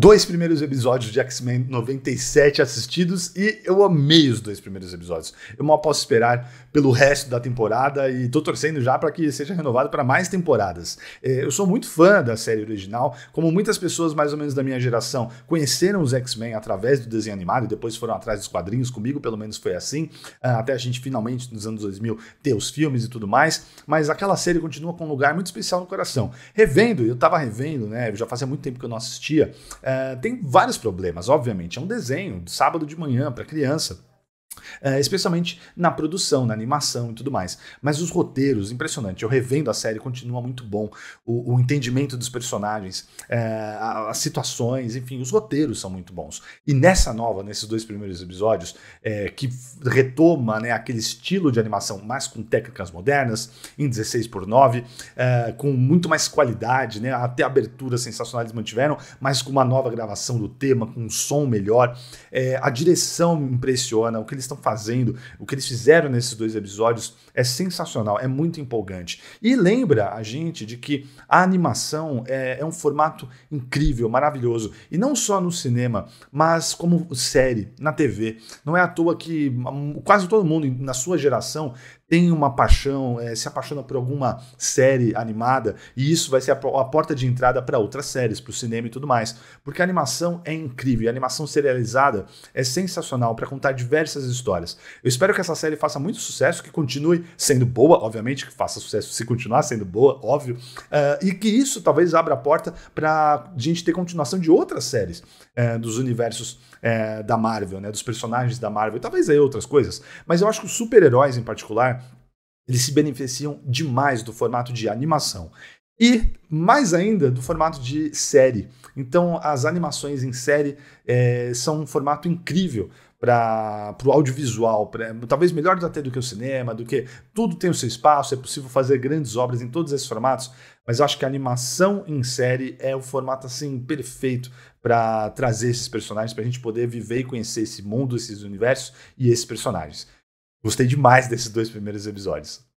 dois primeiros episódios de X-Men 97 assistidos e eu amei os dois primeiros episódios. Eu mal posso esperar pelo resto da temporada e tô torcendo já para que seja renovado para mais temporadas. É, eu sou muito fã da série original, como muitas pessoas mais ou menos da minha geração conheceram os X-Men através do desenho animado e depois foram atrás dos quadrinhos, comigo pelo menos foi assim, é, até a gente finalmente nos anos 2000 ter os filmes e tudo mais, mas aquela série continua com um lugar muito especial no coração. Revendo, eu tava revendo, né, já fazia muito tempo que eu não assistia, é, eh, tem vários problemas, obviamente. É um desenho, sábado de manhã, para criança. Uh, especialmente na produção, na animação e tudo mais. Mas os roteiros, impressionante. Eu revendo a série, continua muito bom. O, o entendimento dos personagens, uh, as situações, enfim, os roteiros são muito bons. E nessa nova, nesses dois primeiros episódios, uh, que retoma né, aquele estilo de animação, mas com técnicas modernas, em 16 por 9, com muito mais qualidade, né, até aberturas sensacionais mantiveram, mas com uma nova gravação do tema, com um som melhor. a direção me impressiona, o que eles estão fazendo, o que eles fizeram nesses dois episódios é sensacional, é muito empolgante. E lembra a gente de que a animação é, é um formato incrível, maravilhoso, e não só no cinema, mas como série, na TV. Não é à toa que hum, quase todo mundo na sua geração tem uma paixão, é, se apaixona por alguma série animada, e isso vai ser a, a porta de entrada para outras séries, para o cinema e tudo mais. Porque a animação é incrível, a animação serializada é sensacional para contar diversas histórias. Eu espero que essa série faça muito sucesso, que continue sendo boa, obviamente, que faça sucesso se continuar sendo boa, óbvio, uh, e que isso talvez abra a porta para a gente ter continuação de outras séries uh, dos universos uh, da Marvel, né, dos personagens da Marvel, talvez aí outras coisas. Mas eu acho que os super-heróis em particular eles se beneficiam demais do formato de animação. E mais ainda do formato de série. Então, as animações em série é, são um formato incrível para o audiovisual, pra, talvez melhor até do que o cinema, do que tudo tem o seu espaço, é possível fazer grandes obras em todos esses formatos, mas eu acho que a animação em série é o formato assim perfeito para trazer esses personagens, para a gente poder viver e conhecer esse mundo, esses universos e esses personagens. Gostei demais desses dois primeiros episódios.